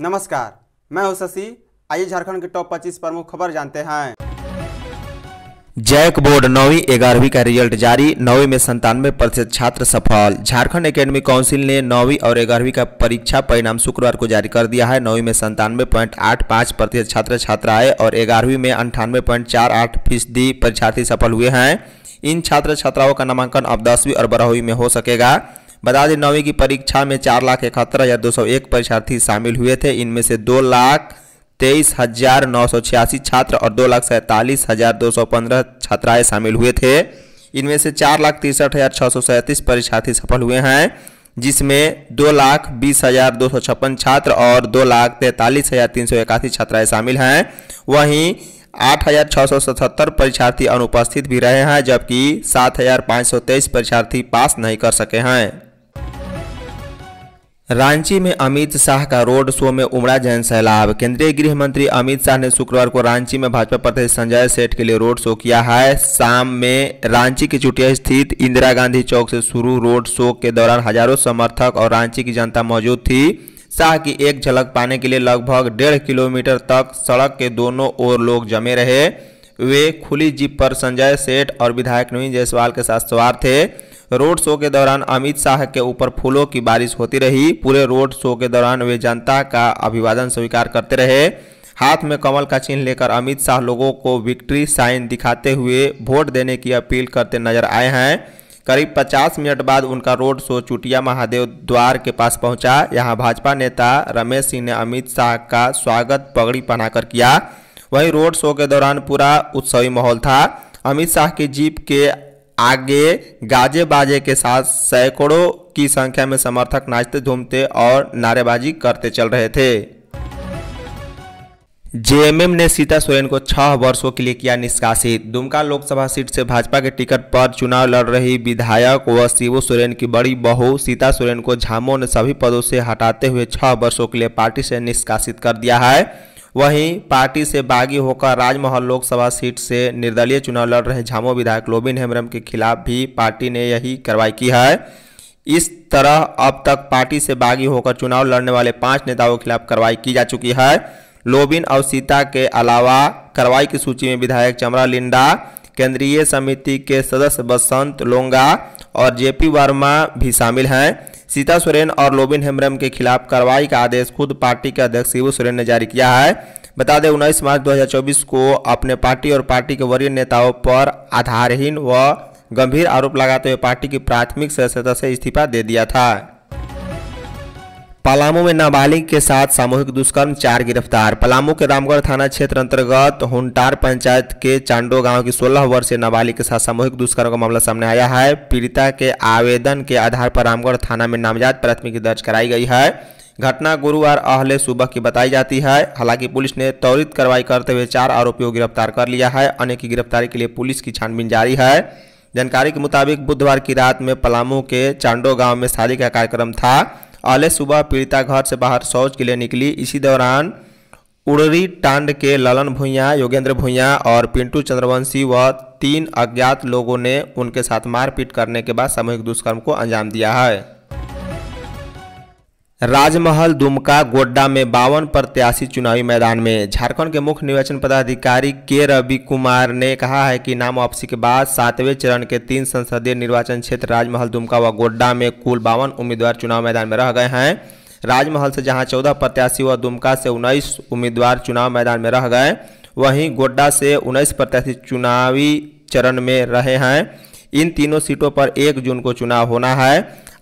नमस्कार मैं हूं शशि आइए झारखंड के टॉप 25 प्रमुख खबर जानते हैं जैक बोर्ड नौवीं ग्यारहवीं का रिजल्ट जारी नौवीं में संतानवे प्रतिशत छात्र सफल झारखंड एकेडमी काउंसिल ने नौवीं और ग्यारहवीं का परीक्षा परिणाम शुक्रवार को जारी कर दिया है नौवीं में संतानवे पॉइंट आठ पाँच प्रतिशत छात्र छात्राएं और ग्यारहवीं में अंठानवे पॉइंट चार आठ फीसदी परीक्षार्थी सफल हुए हैं इन छात्र छात्राओं का नामांकन अब दसवीं और बारहवीं में हो सकेगा बता दें नौवीं की परीक्षा में चार लाख इकहत्तर हजार दो सौ एक परीक्षार्थी शामिल हुए थे इनमें से दो लाख तेईस हजार नौ सौ छियासी छात्र और दो लाख सैंतालीस हजार दो सौ पंद्रह छात्राएं शामिल हुए थे इनमें से चार लाख तिरसठ हजार छः सौ सैंतीस परीक्षार्थी सफल हुए हैं जिसमें दो लाख बीस हजार दो सौ छप्पन छात्र और दो लाख तैंतालीस हजार तीन सौ इक्यासी छात्राएं शामिल हैं वहीं 8677 सौ सतहत्तर परीक्षार्थी अनुपस्थित भी रहे हैं जबकि सात हजार सौ तेईस परीक्षार्थी पास नहीं कर सके हैं रांची में अमित शाह का रोड शो में उमड़ा जैन सैलाब केंद्रीय गृह मंत्री अमित शाह ने शुक्रवार को रांची में भाजपा प्रदेश संजय सेठ के लिए रोड शो किया है शाम में रांची की चुटिया स्थित इंदिरा गांधी चौक से शुरू रोड शो के दौरान हजारों समर्थक और रांची की जनता मौजूद थी शाह की एक झलक पाने के लिए लगभग डेढ़ किलोमीटर तक सड़क के दोनों ओर लोग जमे रहे वे खुली जीप पर संजय सेठ और विधायक नवीन जायसवाल के साथ सवार थे रोड शो के दौरान अमित शाह के ऊपर फूलों की बारिश होती रही पूरे रोड शो के दौरान वे जनता का अभिवादन स्वीकार करते रहे हाथ में कमल का चिन्ह लेकर अमित शाह लोगों को विक्ट्री साइन दिखाते हुए वोट देने की अपील करते नजर आए हैं करीब 50 मिनट बाद उनका रोड शो चुटिया महादेव द्वार के पास पहुंचा यहां भाजपा नेता रमेश सिंह ने अमित शाह का स्वागत पगड़ी पहनाकर किया वहीं रोड शो के दौरान पूरा उत्सवी माहौल था अमित शाह की जीप के आगे गाजे बाजे के साथ सैकड़ों की संख्या में समर्थक नाचते झूमते और नारेबाजी करते चल रहे थे जेएमएम ने सीता सोरेन को छह वर्षों के लिए किया निष्कासित दुमका लोकसभा सीट से भाजपा के टिकट पर चुनाव लड़ रही विधायक व शिव सोरेन की बड़ी बहू सीता सोरेन को झामो ने सभी पदों से हटाते हुए छह वर्षों के लिए पार्टी से निष्कासित कर दिया है वहीं पार्टी से बागी होकर राजमहल लोकसभा सीट से निर्दलीय चुनाव लड़ रहे झामो विधायक लोबिन हेम्ब्रम के खिलाफ भी पार्टी ने यही कार्रवाई की है इस तरह अब तक पार्टी से बागी होकर चुनाव लड़ने वाले पांच नेताओं के खिलाफ कार्रवाई की जा चुकी है लोबिन और सीता के अलावा कार्रवाई की सूची में विधायक चमरा लिंडा केंद्रीय समिति के सदस्य बसंत लोंगा और जेपी वर्मा भी शामिल हैं सीता सोरेन और लोबिन हेम्ब्रम के खिलाफ कार्रवाई का आदेश खुद पार्टी के अध्यक्ष शिबू सोरेन ने जारी किया है बता दें उन्नीस मार्च 2024 को अपने पार्टी और पार्टी के वरीय नेताओं पर आधारहीन व गंभीर आरोप लगाते हुए पार्टी की प्राथमिक सदस्यता से इस्तीफा दे दिया था पलामू में नाबालिग के साथ सामूहिक दुष्कर्म चार गिरफ्तार पलामू के रामगढ़ थाना क्षेत्र अंतर्गत हुंटार पंचायत के चांडो गांव की 16 वर्षीय नाबालिग के साथ सामूहिक दुष्कर्म का मामला सामने आया है पीड़िता के आवेदन के आधार पर रामगढ़ थाना में नामजद प्राथमिकी दर्ज कराई गई है घटना गुरुवार अहले सुबह की बताई जाती है हालांकि पुलिस ने त्वरित कार्रवाई करते हुए चार आरोपियों को गिरफ्तार कर लिया है अन्य की गिरफ्तारी के लिए पुलिस की छानबीन जारी है जानकारी के मुताबिक बुधवार की रात में पलामू के चांडो गांव में शादी का कार्यक्रम था अगले सुबह पीड़िता घर से बाहर शौच के लिए निकली इसी दौरान उड़री टांड के ललन भुइया योगेंद्र भुइया और पिंटू चंद्रवंशी व तीन अज्ञात लोगों ने उनके साथ मारपीट करने के बाद सामूहिक दुष्कर्म को अंजाम दिया है राजमहल दुमका गोड्डा में बावन प्रत्याशी चुनावी मैदान में झारखंड के मुख्य निर्वाचन पदाधिकारी के रवि कुमार ने कहा है कि नाम वापसी के बाद सातवें चरण के तीन संसदीय निर्वाचन क्षेत्र राजमहल दुमका व गोड्डा में कुल बावन उम्मीदवार चुनाव मैदान में रह गए हैं राजमहल से जहां चौदह प्रत्याशी व दुमका से उन्नीस उम्मीदवार चुनाव मैदान में रह गए वहीं गोड्डा से उन्नीस प्रत्याशी चुनावी चरण में रहे हैं इन तीनों सीटों पर एक जून को चुनाव होना है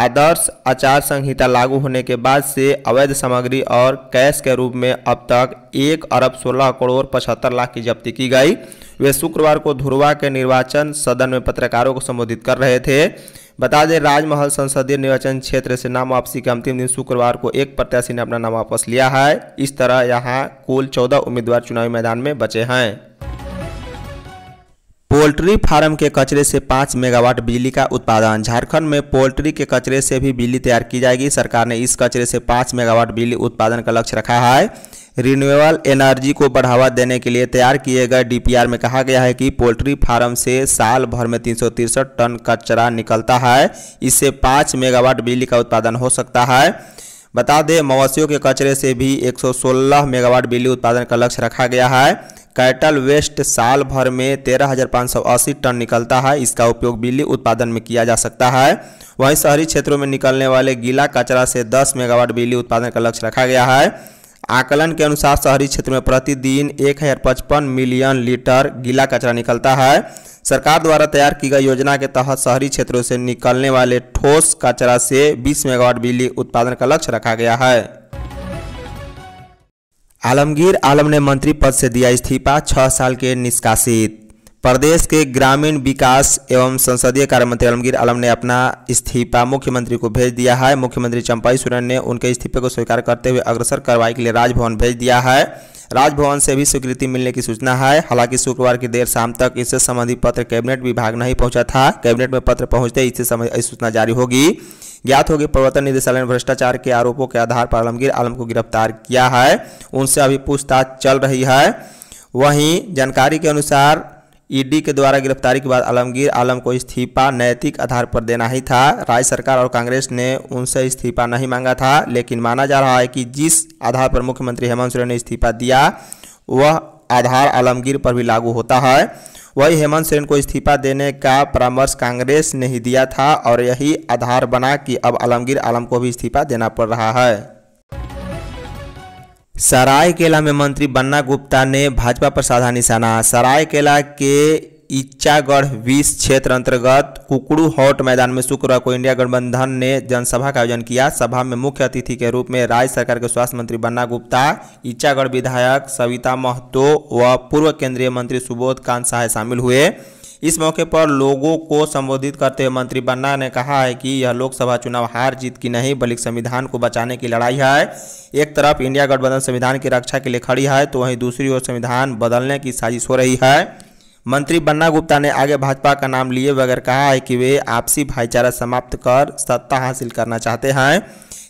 आदर्श आचार संहिता लागू होने के बाद से अवैध सामग्री और कैश के रूप में अब तक एक अरब सोलह करोड़ पचहत्तर लाख की जब्ती की गई वे शुक्रवार को धुरवा के निर्वाचन सदन में पत्रकारों को संबोधित कर रहे थे बता दें राजमहल संसदीय निर्वाचन क्षेत्र से नाम वापसी के अंतिम दिन शुक्रवार को एक प्रत्याशी ने अपना नाम वापस लिया है इस तरह यहाँ कुल चौदह उम्मीदवार चुनावी मैदान में बचे हैं पोल्ट्री फार्म के कचरे से पाँच मेगावाट बिजली का उत्पादन झारखंड में पोल्ट्री के कचरे से भी बिजली तैयार की जाएगी सरकार ने इस कचरे से पाँच मेगावाट बिजली उत्पादन का लक्ष्य रखा है रिन्यूएबल एनर्जी को बढ़ावा देने के लिए तैयार किए गए डीपीआर में कहा गया है कि पोल्ट्री फार्म से साल भर में तीन टन कचरा निकलता है इससे पाँच मेगावाट बिजली का उत्पादन हो सकता है बता दें मवसियों के कचरे से भी एक मेगावाट बिजली उत्पादन का लक्ष्य रखा गया है कैटल वेस्ट साल भर में 13,580 टन निकलता है इसका उपयोग बिजली उत्पादन में किया जा सकता है वहीं शहरी क्षेत्रों में निकलने वाले गीला कचरा से 10 मेगावाट बिजली उत्पादन का लक्ष्य रखा गया है आकलन के अनुसार शहरी क्षेत्र में प्रतिदिन एक मिलियन लीटर गीला कचरा निकलता है सरकार द्वारा तैयार की गई योजना के तहत शहरी क्षेत्रों से निकलने वाले ठोस कचरा से 20 मेगावाट बिजली उत्पादन का लक्ष्य रखा गया है आलमगीर आलम ने मंत्री पद से दिया इस्तीफा छह साल के निष्कासित प्रदेश के ग्रामीण विकास एवं संसदीय कार्य मंत्री आलमगीर आलम ने अपना इस्तीफा मुख्यमंत्री को भेज दिया है मुख्यमंत्री चंपाई सुरन ने उनके इस्तीफे को स्वीकार करते हुए अग्रसर कार्रवाई के लिए राजभवन भेज दिया है राजभवन से भी स्वीकृति मिलने की सूचना है हालांकि शुक्रवार की देर शाम तक इससे संबंधित पत्र कैबिनेट विभाग नहीं पहुंचा था कैबिनेट में पत्र पहुंचते इससे सूचना जारी होगी ज्ञात होगी प्रवर्तन निदेशालय ने भ्रष्टाचार के आरोपों के आधार पर आलमगीर आलम को गिरफ्तार किया है उनसे अभी पूछताछ चल रही है वहीं जानकारी के अनुसार ईडी के द्वारा गिरफ्तारी के बाद आलमगीर आलम को इस्तीफा नैतिक आधार पर देना ही था राज्य सरकार और कांग्रेस ने उनसे इस्तीफा नहीं मांगा था लेकिन माना जा रहा है कि जिस आधार पर मुख्यमंत्री हेमंत सोरेन ने इस्तीफा दिया वह आधार आलमगीर पर भी लागू होता है वही हेमंत सोरेन को इस्तीफा देने का परामर्श कांग्रेस ने ही दिया था और यही आधार बना कि अब आलमगीर आलम को भी इस्तीफा देना पड़ रहा है सरायकेला में मंत्री बन्ना गुप्ता ने भाजपा पर साधा निशाना सरायकेला के इच्छागढ़ बीस क्षेत्र अंतर्गत कुकड़ू हॉट मैदान में शुक्रवार को इंडिया गठबंधन ने जनसभा का आयोजन किया सभा में मुख्य अतिथि के रूप में राज्य सरकार के स्वास्थ्य मंत्री बन्ना गुप्ता इच्छागढ़ विधायक सविता महतो व पूर्व केंद्रीय मंत्री सुबोध कांत सहाय शामिल हुए इस मौके पर लोगों को संबोधित करते हुए मंत्री बन्ना ने कहा है कि यह लोकसभा चुनाव हार जीत की नहीं बल्कि संविधान को बचाने की लड़ाई है एक तरफ इंडिया गठबंधन संविधान की रक्षा के लिए खड़ी है तो वहीं दूसरी ओर संविधान बदलने की साजिश हो रही है मंत्री बन्ना गुप्ता ने आगे भाजपा का नाम लिए बगैर कहा है कि वे आपसी भाईचारा समाप्त कर सत्ता हासिल करना चाहते हैं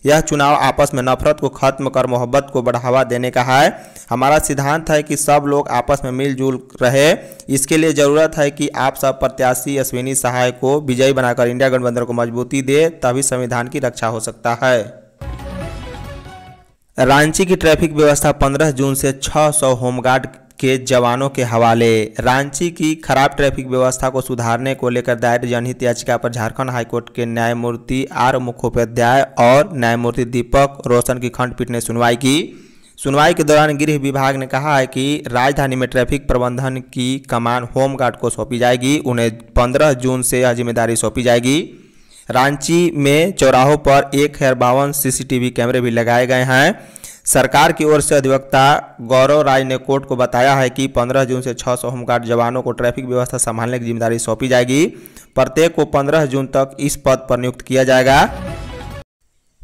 यह चुनाव आपस में नफरत को खत्म कर मोहब्बत को बढ़ावा देने का है हमारा सिद्धांत है कि सब लोग आपस में मिलजुल रहे इसके लिए ज़रूरत है कि आप सब प्रत्याशी अश्विनी सहाय को विजयी बनाकर इंडिया गठबंधन को मजबूती दे तभी संविधान की रक्षा हो सकता है रांची की ट्रैफिक व्यवस्था 15 जून से 600 होमगार्ड के जवानों के हवाले रांची की खराब ट्रैफिक व्यवस्था को सुधारने को लेकर दायर जनहित याचिका पर झारखंड हाईकोर्ट के न्यायमूर्ति आर मुखोपाध्याय और न्यायमूर्ति दीपक रोशन की खंडपीठ ने सुनवाई की सुनवाई के दौरान गृह विभाग ने कहा है कि राजधानी में ट्रैफिक प्रबंधन की कमान होमगार्ड को सौंपी जाएगी उन्हें पंद्रह जून से यह जिम्मेदारी सौंपी जाएगी रांची में चौराहों पर एक हजार बावन सीसीटीवी कैमरे भी लगाए गए हैं सरकार की ओर से अधिवक्ता गौरव राय ने कोर्ट को बताया है कि 15 जून से 600 होमगार्ड जवानों को ट्रैफिक व्यवस्था संभालने की जिम्मेदारी सौंपी जाएगी प्रत्येक को 15 जून तक इस पद पर नियुक्त किया जाएगा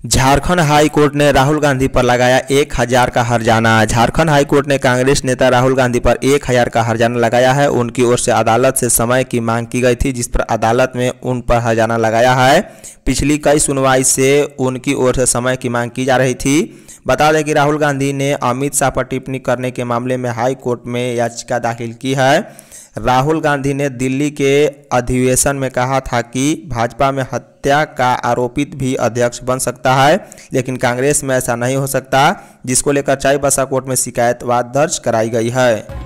झारखंड हाई कोर्ट ने राहुल गांधी पर लगाया एक हजार का हरजाना झारखंड हाई कोर्ट ने कांग्रेस नेता राहुल गांधी पर एक हजार का हरजाना लगाया है उनकी ओर से अदालत से समय की मांग की गई थी जिस पर अदालत में उन पर हरजाना लगाया है पिछली कई सुनवाई से उनकी ओर से समय की मांग की जा रही थी बता दें कि राहुल गांधी ने अमित शाह पर टिप्पणी करने के मामले में हाई कोर्ट में याचिका दाखिल की है राहुल गांधी ने दिल्ली के अधिवेशन में कहा था कि भाजपा में हत्या का आरोपित भी अध्यक्ष बन सकता है लेकिन कांग्रेस में ऐसा नहीं हो सकता जिसको लेकर चाईबासा कोर्ट में शिकायत वाद दर्ज कराई गई है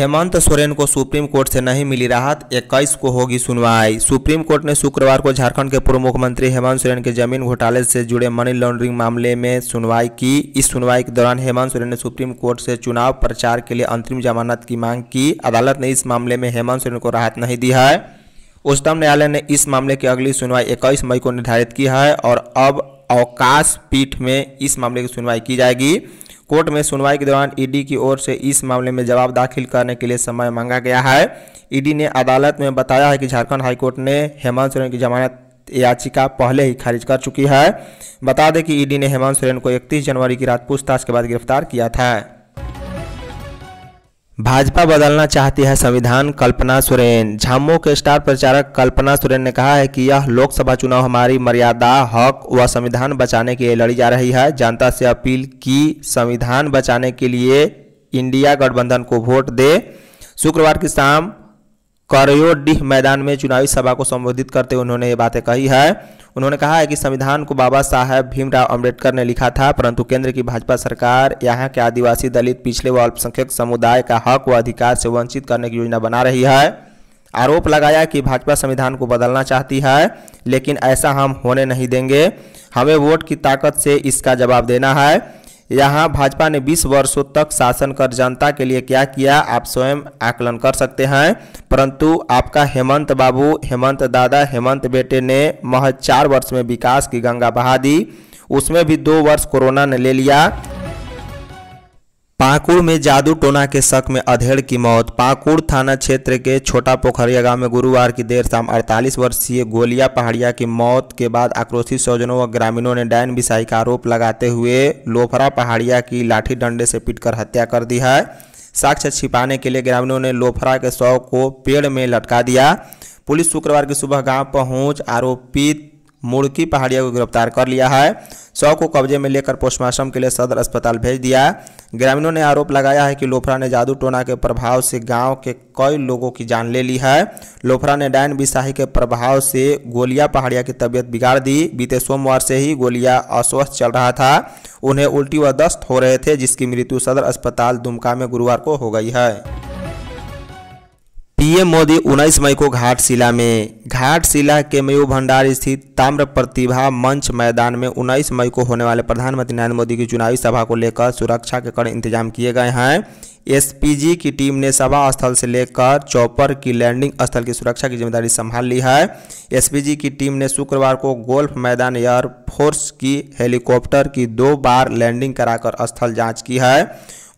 हेमंत सोरेन को सुप्रीम कोर्ट से नहीं मिली राहत इक्कीस को होगी सुनवाई सुप्रीम कोर्ट ने शुक्रवार को झारखंड के पूर्व मुख्यमंत्री हेमंत सोरेन के जमीन घोटाले से जुड़े मनी लॉन्ड्रिंग मामले में सुनवाई की इस सुनवाई के दौरान हेमंत सोरेन ने सुप्रीम कोर्ट से चुनाव प्रचार के लिए अंतरिम जमानत की मांग की अदालत ने इस मामले में हेमंत सोरेन को राहत नहीं दी है उच्चतम न्यायालय ने इस मामले की अगली सुनवाई इक्कीस मई को निर्धारित की है और अब अवकाश पीठ में इस मामले की सुनवाई की जाएगी कोर्ट में सुनवाई के दौरान ईडी की ओर से इस मामले में जवाब दाखिल करने के लिए समय मांगा गया है ईडी ने अदालत में बताया है कि झारखंड हाईकोर्ट ने हेमंत सोरेन की जमानत याचिका पहले ही खारिज कर चुकी है बता दें कि ईडी ने हेमंत सोरेन को 31 जनवरी की रात पूछताछ के बाद गिरफ्तार किया था भाजपा बदलना चाहती है संविधान कल्पना सुरेन झामो के स्टार प्रचारक कल्पना सुरेन ने कहा है कि यह लोकसभा चुनाव हमारी मर्यादा हक व संविधान बचाने के लिए लड़ी जा रही है जनता से अपील की संविधान बचाने के लिए इंडिया गठबंधन को वोट दे शुक्रवार की शाम करयोडीह मैदान में चुनावी सभा को संबोधित करते हुए उन्होंने ये बातें कही है उन्होंने कहा है कि संविधान को बाबा साहब भीमराव अम्बेडकर ने लिखा था परंतु केंद्र की भाजपा सरकार यहाँ के आदिवासी दलित पिछले व अल्पसंख्यक समुदाय का हक व अधिकार से वंचित करने की योजना बना रही है आरोप लगाया कि भाजपा संविधान को बदलना चाहती है लेकिन ऐसा हम होने नहीं देंगे हमें वोट की ताकत से इसका जवाब देना है यहाँ भाजपा ने 20 वर्षों तक शासन कर जनता के लिए क्या किया आप स्वयं आकलन कर सकते हैं परंतु आपका हेमंत बाबू हेमंत दादा हेमंत बेटे ने महज चार वर्ष में विकास की गंगा बहा दी उसमें भी दो वर्ष कोरोना ने ले लिया पाकुड़ में जादू टोना के शक में अधेड़ की मौत पाकुड़ थाना क्षेत्र के छोटा पोखरिया गांव में गुरुवार की देर शाम 48 वर्षीय गोलिया पहाड़िया की मौत के बाद आक्रोशित स्वजनों व ग्रामीणों ने डायन बिसाई का आरोप लगाते हुए लोफरा पहाड़िया की लाठी डंडे से पीटकर हत्या कर दी है साक्ष्य छिपाने के लिए ग्रामीणों ने लोफरा के शव को पेड़ में लटका दिया पुलिस शुक्रवार की सुबह गाँव पहुँच आरोपित मुड़की पहाड़िया को गिरफ्तार कर लिया है शव को कब्जे में लेकर पोस्टमार्टम के लिए सदर अस्पताल भेज दिया ग्रामीणों ने आरोप लगाया है कि लोफरा ने जादू टोना के प्रभाव से गांव के कई लोगों की जान ले ली है लोफरा ने डायन बिसाही के प्रभाव से गोलिया पहाड़िया की तबीयत बिगाड़ दी बीते सोमवार से ही गोलिया अस्वस्थ चल रहा था उन्हें उल्टी व दस्त हो रहे थे जिसकी मृत्यु सदर अस्पताल दुमका में गुरुवार को हो गई है पीएम मोदी 19 मई को घाटशिला में घाटशिला के मयू भंडार स्थित ताम्र प्रतिभा मंच मैदान में 19 मई को होने वाले प्रधानमंत्री नरेंद्र मोदी की चुनावी सभा को लेकर सुरक्षा के कड़े इंतजाम किए गए हैं एसपीजी की टीम ने सभा स्थल से लेकर चौपर की लैंडिंग स्थल की सुरक्षा की जिम्मेदारी संभाल ली है एसपीजी की टीम ने शुक्रवार को गोल्फ मैदान एयरफोर्स की हेलीकॉप्टर की दो बार लैंडिंग कराकर स्थल जाँच की है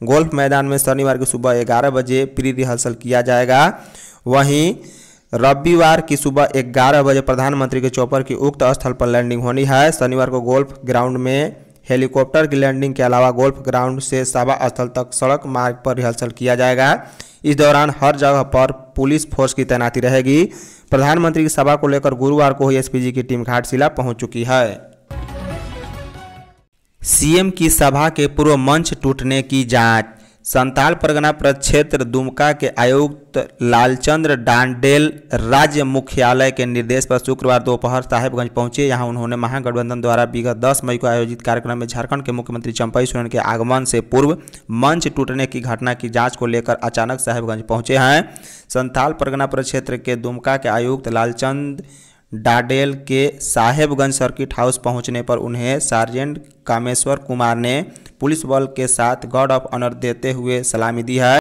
गोल्फ मैदान में शनिवार की सुबह ग्यारह बजे प्री रिहर्सल किया जाएगा वहीं रविवार की सुबह ग्यारह बजे प्रधानमंत्री के चौपर की उक्त स्थल पर लैंडिंग होनी है शनिवार को गोल्फ ग्राउंड में हेलीकॉप्टर की लैंडिंग के अलावा गोल्फ ग्राउंड से सभा स्थल तक सड़क मार्ग पर रिहर्सल किया जाएगा इस दौरान हर जगह पर पुलिस फोर्स की तैनाती रहेगी प्रधानमंत्री की सभा को लेकर गुरुवार को ही एसपीजी की टीम घाटशिला पहुंच चुकी है सीएम की सभा के पूर्व मंच टूटने की जांच संताल परगना प्रक्षेत्र दुमका के आयुक्त लालचंद्र डांडेल राज्य मुख्यालय के निर्देश पर शुक्रवार दोपहर साहेबगंज पहुंचे यहां उन्होंने महागठबंधन द्वारा विगत 10 मई को आयोजित कार्यक्रम में झारखंड के मुख्यमंत्री चंपई सोरेन के आगमन से पूर्व मंच टूटने की घटना की जांच को लेकर अचानक साहेबगंज पहुंचे हैं संताल परगना प्रक्षेत्र के दुमका के आयुक्त लालचंद डाडेल के साहेबगंज सर्किट हाउस पहुंचने पर उन्हें सार्जेंट कामेश्वर कुमार ने पुलिस बल के साथ गार्ड ऑफ ऑनर देते हुए सलामी दी है